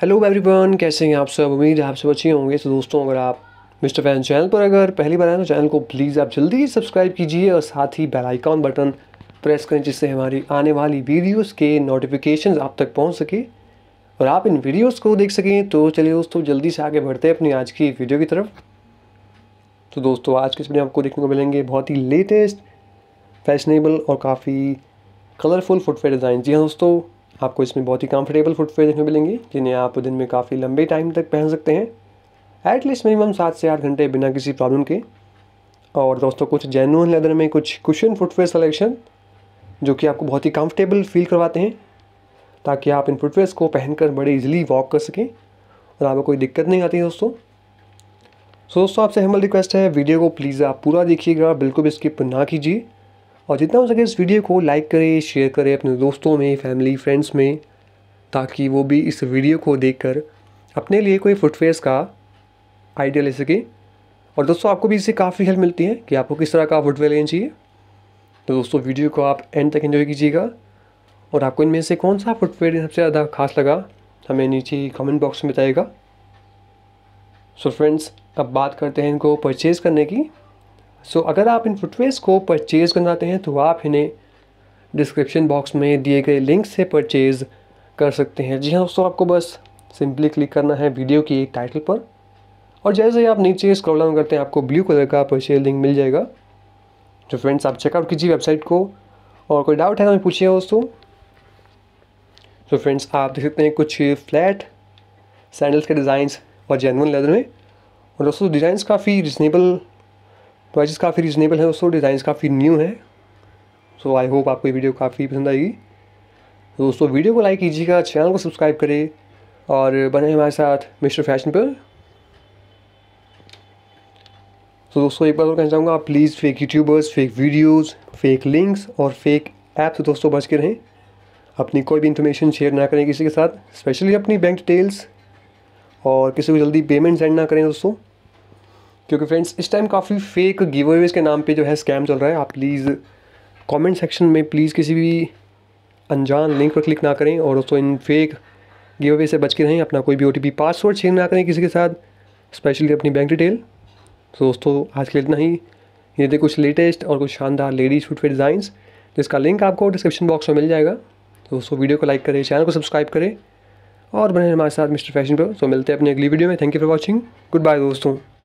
hello everyone कैसे हैं आप सब उम्मीद है आप सब अच्छे होंगे तो दोस्तों अगर आप मिस्टर फैन चैनल पर अगर पहली बार आए तो चैनल को प्लीज़ आप जल्दी ही सब्सक्राइब कीजिए और साथ ही बेल आइकॉन बटन प्रेस करें जिससे हमारी आने वाली वीडियोस के नोटिफिकेशन आप तक पहुंच सके और आप इन वीडियोस को देख सकें तो चलिए दोस्तों जल्दी से आगे बढ़ते हैं अपनी आज की वीडियो की तरफ तो दोस्तों आज के समय आपको देखने को मिलेंगे बहुत ही लेटेस्ट फैशनेबल और काफ़ी कलरफुल फुटवेयर डिज़ाइन जी हाँ दोस्तों आपको इसमें बहुत ही कंफर्टेबल फुटवेयर देखने मिलेंगे जिन्हें आप दिन में काफ़ी लंबे टाइम तक पहन सकते हैं एटलीस्ट मिनिमम सात से आठ घंटे बिना किसी प्रॉब्लम के और दोस्तों कुछ जेनुअन लेदर में कुछ कुशन फुटवेयर सलेक्शन जो कि आपको बहुत ही कंफर्टेबल फील करवाते हैं ताकि आप इन फुटवेयर्स को पहनकर बड़े इजीली वॉक कर सकें और आपको कोई दिक्कत नहीं आती दोस्तों सो दोस्तों आपसे हेमल रिक्वेस्ट है वीडियो को प्लीज़ आप पूरा देखिएगा बिल्कुल भी स्किप ना कीजिए और जितना हो सके इस वीडियो को लाइक करें शेयर करें अपने दोस्तों में फैमिली फ्रेंड्स में ताकि वो भी इस वीडियो को देखकर अपने लिए कोई फुटवेयर्स का आइडिया ले सके और दोस्तों आपको भी इससे काफ़ी हेल्प मिलती है कि आपको किस तरह का फुटवेयर लेना चाहिए तो दोस्तों वीडियो को आप एंड तक एंजॉय कीजिएगा और आपको इनमें से कौन सा फुटवेयर सबसे ज़्यादा खास लगा हमें नीचे कमेंट बॉक्स में बताइएगा सो फ्रेंड्स अब बात करते हैं इनको परचेज़ करने की सो so, अगर आप इन फुटवेयर्स को परचेज़ करना चाहते हैं तो आप इन्हें डिस्क्रिप्शन बॉक्स में दिए गए लिंक से परचेज़ कर सकते हैं जी हाँ दोस्तों आपको बस सिंपली क्लिक करना है वीडियो की एक टाइटल पर और जैसे ही आप नीचे स्क्रॉल डाउन करते हैं आपको ब्लू कलर का परचेज लिंक मिल जाएगा तो फ्रेंड्स आप चेकआउट कीजिए वेबसाइट को और कोई डाउट है तो हमें पूछिए दोस्तों तो फ्रेंड्स आप देख सकते हैं कुछ फ्लैट सैंडल्स के डिज़ाइंस और जेनवन लेदर में और दोस्तों डिज़ाइंस काफ़ी रिजनेबल प्राइस काफ़ी रीजनेबल है दोस्तों डिज़ाइन काफ़ी न्यू है सो आई होप आपको ये वीडियो काफ़ी पसंद आएगी तो दोस्तों वीडियो को लाइक कीजिएगा चैनल को सब्सक्राइब करें और बने हमारे साथ मिस्टर फैशन पर तो दोस्तों एक बार और कहना चाहूँगा आप please fake YouTubers fake videos fake links और फेक ऐप से दोस्तों बच के रहें अपनी कोई भी इंफॉर्मेशन शेयर ना करें किसी के साथ स्पेशली अपनी बैंक डिटेल्स और किसी को जल्दी पेमेंट सेंड ना करें दोस्तों क्योंकि फ्रेंड्स इस टाइम काफ़ी फेक गिवेवेज के नाम पे जो है स्कैम चल रहा है आप प्लीज़ कमेंट सेक्शन में प्लीज़ किसी भी अनजान लिंक पर क्लिक ना करें और दोस्तों इन फेक गिवेवे से बच के रहें अपना कोई भी ओ पासवर्ड शेयर ना करें किसी के साथ स्पेशली अपनी बैंक डिटेल तो दोस्तों आज के लिए इतना ही ये थे कुछ लेटेस्ट और कुछ शानदार लेडीज फुटवेयर डिज़ाइंस जिसका लिंक आपको डिस्क्रिप्शन बॉक्स में मिल जाएगा तो दोस्तों वीडियो को लाइक करें चैनल को सब्सक्राइब करें और बने हमारे साथ मिस्टर फैशन पर तो मिलते हैं अपने अगली वीडियो में thank you for watching goodbye दोस्तों